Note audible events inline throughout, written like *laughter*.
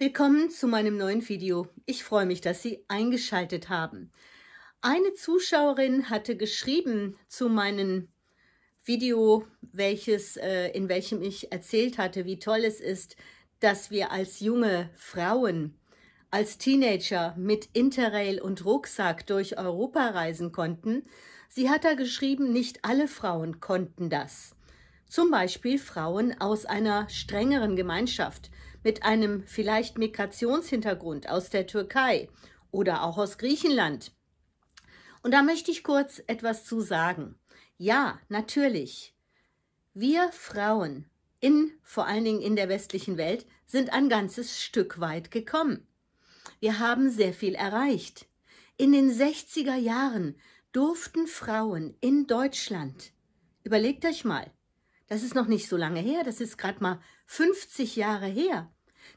Willkommen zu meinem neuen Video. Ich freue mich, dass Sie eingeschaltet haben. Eine Zuschauerin hatte geschrieben zu meinem Video, welches, äh, in welchem ich erzählt hatte, wie toll es ist, dass wir als junge Frauen, als Teenager mit Interrail und Rucksack durch Europa reisen konnten. Sie hat da geschrieben, nicht alle Frauen konnten das. Zum Beispiel Frauen aus einer strengeren Gemeinschaft – mit einem vielleicht Migrationshintergrund aus der Türkei oder auch aus Griechenland. Und da möchte ich kurz etwas zu sagen. Ja, natürlich. Wir Frauen in, vor allen Dingen in der westlichen Welt, sind ein ganzes Stück weit gekommen. Wir haben sehr viel erreicht. In den 60er Jahren durften Frauen in Deutschland, überlegt euch mal, das ist noch nicht so lange her, das ist gerade mal 50 Jahre her.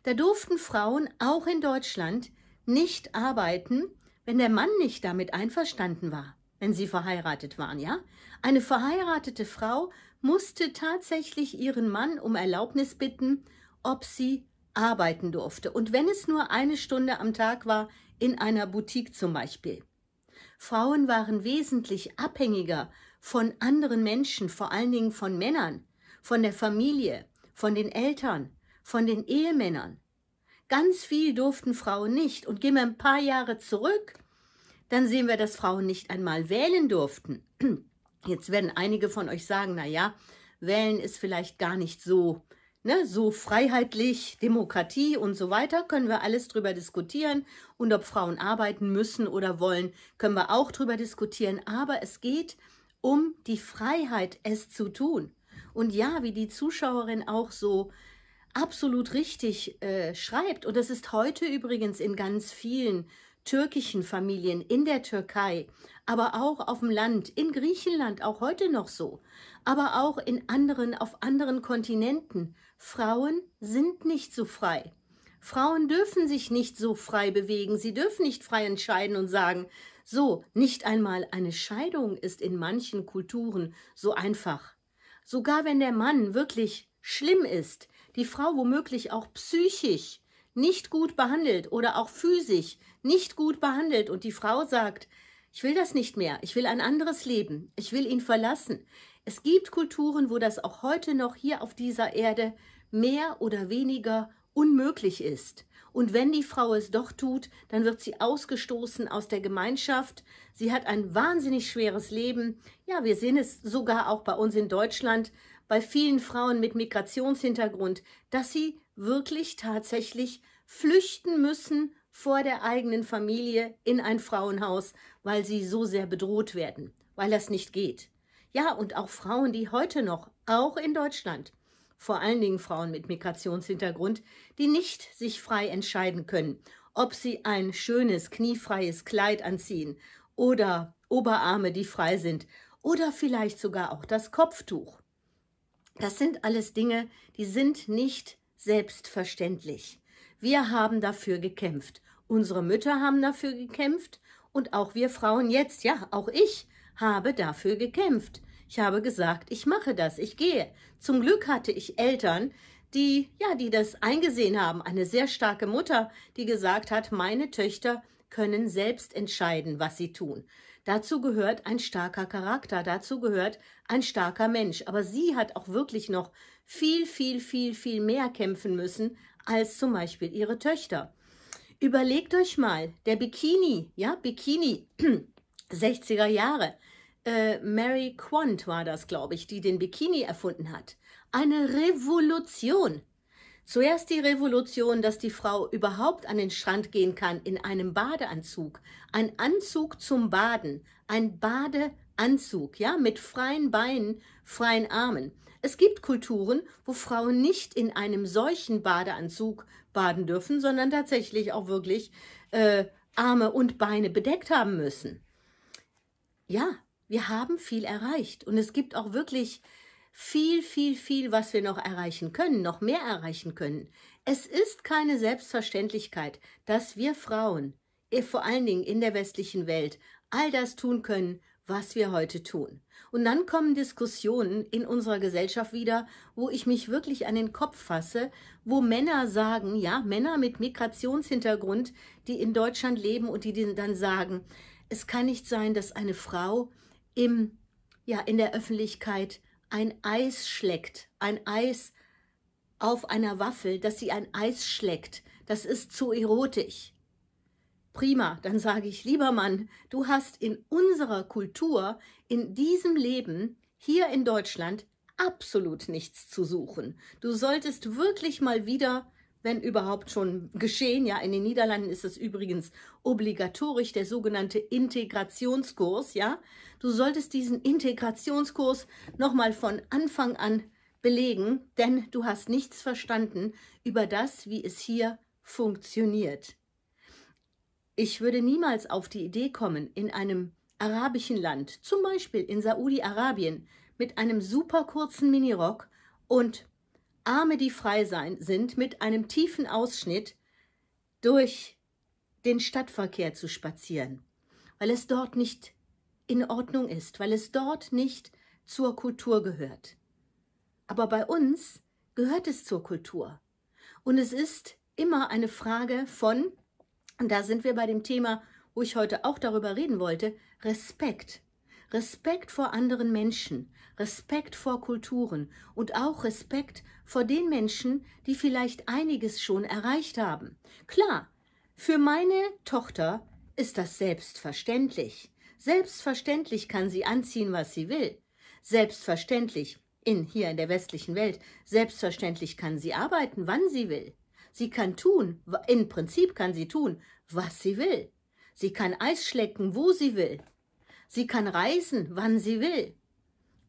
Da durften Frauen auch in Deutschland nicht arbeiten, wenn der Mann nicht damit einverstanden war, wenn sie verheiratet waren, ja? Eine verheiratete Frau musste tatsächlich ihren Mann um Erlaubnis bitten, ob sie arbeiten durfte. Und wenn es nur eine Stunde am Tag war, in einer Boutique zum Beispiel. Frauen waren wesentlich abhängiger von anderen Menschen, vor allen Dingen von Männern, von der Familie, von den Eltern, von den Ehemännern. Ganz viel durften Frauen nicht. Und gehen wir ein paar Jahre zurück, dann sehen wir, dass Frauen nicht einmal wählen durften. Jetzt werden einige von euch sagen, na ja, wählen ist vielleicht gar nicht so Ne, so freiheitlich, Demokratie und so weiter, können wir alles drüber diskutieren. Und ob Frauen arbeiten müssen oder wollen, können wir auch drüber diskutieren. Aber es geht um die Freiheit, es zu tun. Und ja, wie die Zuschauerin auch so absolut richtig äh, schreibt, und das ist heute übrigens in ganz vielen türkischen Familien in der Türkei, aber auch auf dem Land, in Griechenland, auch heute noch so, aber auch in anderen, auf anderen Kontinenten. Frauen sind nicht so frei. Frauen dürfen sich nicht so frei bewegen, sie dürfen nicht frei entscheiden und sagen, so, nicht einmal eine Scheidung ist in manchen Kulturen so einfach. Sogar wenn der Mann wirklich schlimm ist, die Frau womöglich auch psychisch nicht gut behandelt oder auch physisch nicht gut behandelt und die Frau sagt, ich will das nicht mehr, ich will ein anderes Leben, ich will ihn verlassen. Es gibt Kulturen, wo das auch heute noch hier auf dieser Erde mehr oder weniger unmöglich ist. Und wenn die Frau es doch tut, dann wird sie ausgestoßen aus der Gemeinschaft. Sie hat ein wahnsinnig schweres Leben. Ja, wir sehen es sogar auch bei uns in Deutschland, bei vielen Frauen mit Migrationshintergrund, dass sie wirklich tatsächlich flüchten müssen vor der eigenen Familie in ein Frauenhaus, weil sie so sehr bedroht werden, weil das nicht geht. Ja, und auch Frauen, die heute noch, auch in Deutschland, vor allen Dingen Frauen mit Migrationshintergrund, die nicht sich frei entscheiden können, ob sie ein schönes, kniefreies Kleid anziehen oder Oberarme, die frei sind oder vielleicht sogar auch das Kopftuch. Das sind alles Dinge, die sind nicht selbstverständlich. Wir haben dafür gekämpft. Unsere Mütter haben dafür gekämpft und auch wir Frauen jetzt, ja, auch ich habe dafür gekämpft. Ich habe gesagt, ich mache das, ich gehe. Zum Glück hatte ich Eltern, die, ja, die das eingesehen haben. Eine sehr starke Mutter, die gesagt hat, meine Töchter können selbst entscheiden, was sie tun. Dazu gehört ein starker Charakter, dazu gehört ein starker Mensch. Aber sie hat auch wirklich noch viel, viel, viel, viel mehr kämpfen müssen als zum Beispiel ihre Töchter. Überlegt euch mal, der Bikini, ja, Bikini 60er *clears throat* Jahre, äh, Mary Quant war das, glaube ich, die den Bikini erfunden hat. Eine Revolution. Zuerst die Revolution, dass die Frau überhaupt an den Strand gehen kann in einem Badeanzug. Ein Anzug zum Baden. Ein Badeanzug, ja, mit freien Beinen, freien Armen. Es gibt Kulturen, wo Frauen nicht in einem solchen Badeanzug baden dürfen, sondern tatsächlich auch wirklich äh, Arme und Beine bedeckt haben müssen. Ja, wir haben viel erreicht und es gibt auch wirklich viel, viel, viel, was wir noch erreichen können, noch mehr erreichen können. Es ist keine Selbstverständlichkeit, dass wir Frauen, eh, vor allen Dingen in der westlichen Welt, all das tun können, was wir heute tun. Und dann kommen Diskussionen in unserer Gesellschaft wieder, wo ich mich wirklich an den Kopf fasse, wo Männer sagen, ja, Männer mit Migrationshintergrund, die in Deutschland leben und die dann sagen, es kann nicht sein, dass eine Frau im, ja, in der Öffentlichkeit ein Eis schlägt, ein Eis auf einer Waffel, dass sie ein Eis schlägt. Das ist zu erotisch. Prima, dann sage ich, lieber Mann, du hast in unserer Kultur, in diesem Leben, hier in Deutschland, absolut nichts zu suchen. Du solltest wirklich mal wieder, wenn überhaupt schon geschehen, ja, in den Niederlanden ist es übrigens obligatorisch, der sogenannte Integrationskurs, ja, du solltest diesen Integrationskurs nochmal von Anfang an belegen, denn du hast nichts verstanden über das, wie es hier funktioniert. Ich würde niemals auf die Idee kommen, in einem arabischen Land, zum Beispiel in Saudi-Arabien, mit einem super kurzen Minirock und Arme, die frei sein, sind, mit einem tiefen Ausschnitt durch den Stadtverkehr zu spazieren, weil es dort nicht in Ordnung ist, weil es dort nicht zur Kultur gehört. Aber bei uns gehört es zur Kultur. Und es ist immer eine Frage von und da sind wir bei dem Thema, wo ich heute auch darüber reden wollte, Respekt. Respekt vor anderen Menschen, Respekt vor Kulturen und auch Respekt vor den Menschen, die vielleicht einiges schon erreicht haben. Klar, für meine Tochter ist das selbstverständlich. Selbstverständlich kann sie anziehen, was sie will. Selbstverständlich, in hier in der westlichen Welt, selbstverständlich kann sie arbeiten, wann sie will. Sie kann tun, im Prinzip kann sie tun, was sie will. Sie kann Eis schlecken, wo sie will. Sie kann reisen, wann sie will.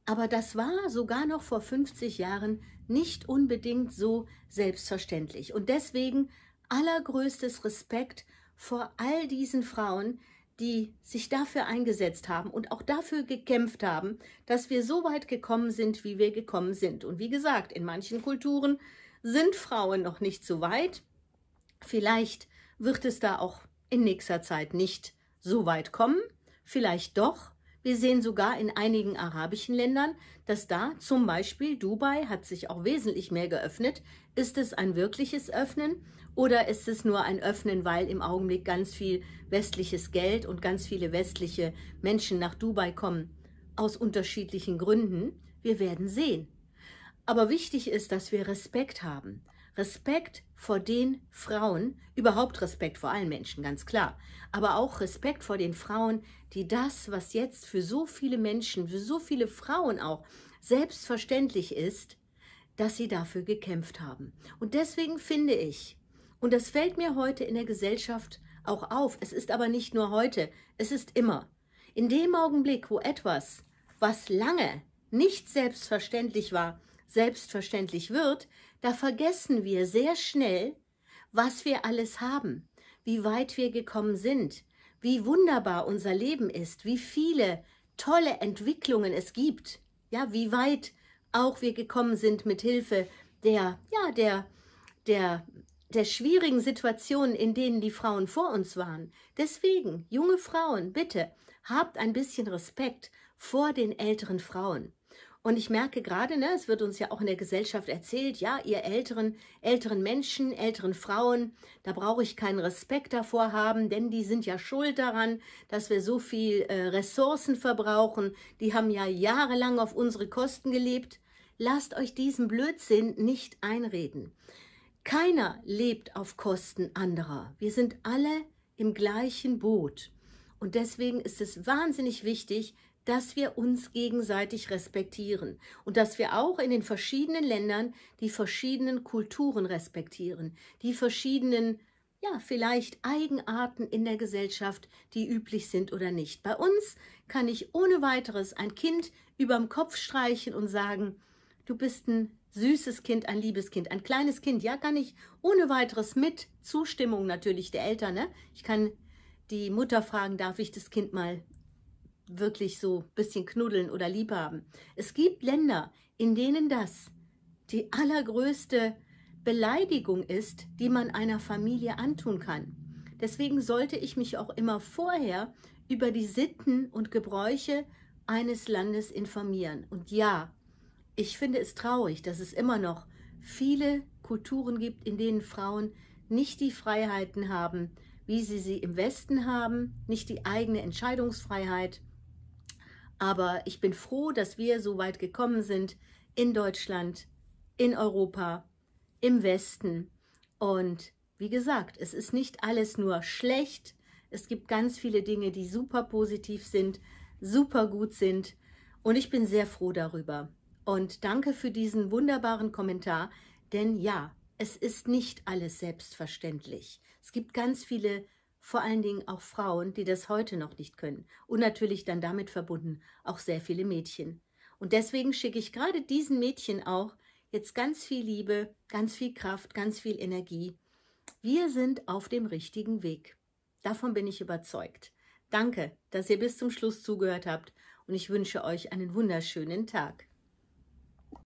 Aber das war sogar noch vor 50 Jahren nicht unbedingt so selbstverständlich. Und deswegen allergrößtes Respekt vor all diesen Frauen, die sich dafür eingesetzt haben und auch dafür gekämpft haben, dass wir so weit gekommen sind, wie wir gekommen sind. Und wie gesagt, in manchen Kulturen sind Frauen noch nicht so weit. Vielleicht wird es da auch in nächster Zeit nicht so weit kommen. Vielleicht doch. Wir sehen sogar in einigen arabischen Ländern, dass da zum Beispiel Dubai hat sich auch wesentlich mehr geöffnet. Ist es ein wirkliches Öffnen oder ist es nur ein Öffnen, weil im Augenblick ganz viel westliches Geld und ganz viele westliche Menschen nach Dubai kommen? Aus unterschiedlichen Gründen. Wir werden sehen. Aber wichtig ist, dass wir Respekt haben. Respekt vor den Frauen, überhaupt Respekt vor allen Menschen, ganz klar, aber auch Respekt vor den Frauen, die das, was jetzt für so viele Menschen, für so viele Frauen auch selbstverständlich ist, dass sie dafür gekämpft haben. Und deswegen finde ich, und das fällt mir heute in der Gesellschaft auch auf, es ist aber nicht nur heute, es ist immer, in dem Augenblick, wo etwas, was lange nicht selbstverständlich war, selbstverständlich wird, da vergessen wir sehr schnell, was wir alles haben, wie weit wir gekommen sind, wie wunderbar unser Leben ist, wie viele tolle Entwicklungen es gibt, ja, wie weit auch wir gekommen sind mit Hilfe der, ja, der, der, der schwierigen Situationen, in denen die Frauen vor uns waren. Deswegen, junge Frauen, bitte, habt ein bisschen Respekt vor den älteren Frauen. Und ich merke gerade, ne, es wird uns ja auch in der Gesellschaft erzählt, ja, ihr älteren, älteren Menschen, älteren Frauen, da brauche ich keinen Respekt davor haben, denn die sind ja schuld daran, dass wir so viel äh, Ressourcen verbrauchen. Die haben ja jahrelang auf unsere Kosten gelebt. Lasst euch diesen Blödsinn nicht einreden. Keiner lebt auf Kosten anderer. Wir sind alle im gleichen Boot. Und deswegen ist es wahnsinnig wichtig, dass wir uns gegenseitig respektieren und dass wir auch in den verschiedenen Ländern die verschiedenen Kulturen respektieren, die verschiedenen, ja, vielleicht Eigenarten in der Gesellschaft, die üblich sind oder nicht. Bei uns kann ich ohne weiteres ein Kind überm Kopf streichen und sagen, du bist ein süßes Kind, ein liebes Kind, ein kleines Kind, ja, kann ich ohne weiteres mit Zustimmung natürlich der Eltern, ne? Ich kann die Mutter fragen, darf ich das Kind mal wirklich so ein bisschen knuddeln oder lieb haben. Es gibt Länder, in denen das die allergrößte Beleidigung ist, die man einer Familie antun kann. Deswegen sollte ich mich auch immer vorher über die Sitten und Gebräuche eines Landes informieren. Und ja, ich finde es traurig, dass es immer noch viele Kulturen gibt, in denen Frauen nicht die Freiheiten haben, wie sie sie im Westen haben, nicht die eigene Entscheidungsfreiheit. Aber ich bin froh, dass wir so weit gekommen sind in Deutschland, in Europa, im Westen. Und wie gesagt, es ist nicht alles nur schlecht. Es gibt ganz viele Dinge, die super positiv sind, super gut sind. Und ich bin sehr froh darüber. Und danke für diesen wunderbaren Kommentar, denn ja, es ist nicht alles selbstverständlich. Es gibt ganz viele vor allen Dingen auch Frauen, die das heute noch nicht können. Und natürlich dann damit verbunden auch sehr viele Mädchen. Und deswegen schicke ich gerade diesen Mädchen auch jetzt ganz viel Liebe, ganz viel Kraft, ganz viel Energie. Wir sind auf dem richtigen Weg. Davon bin ich überzeugt. Danke, dass ihr bis zum Schluss zugehört habt und ich wünsche euch einen wunderschönen Tag.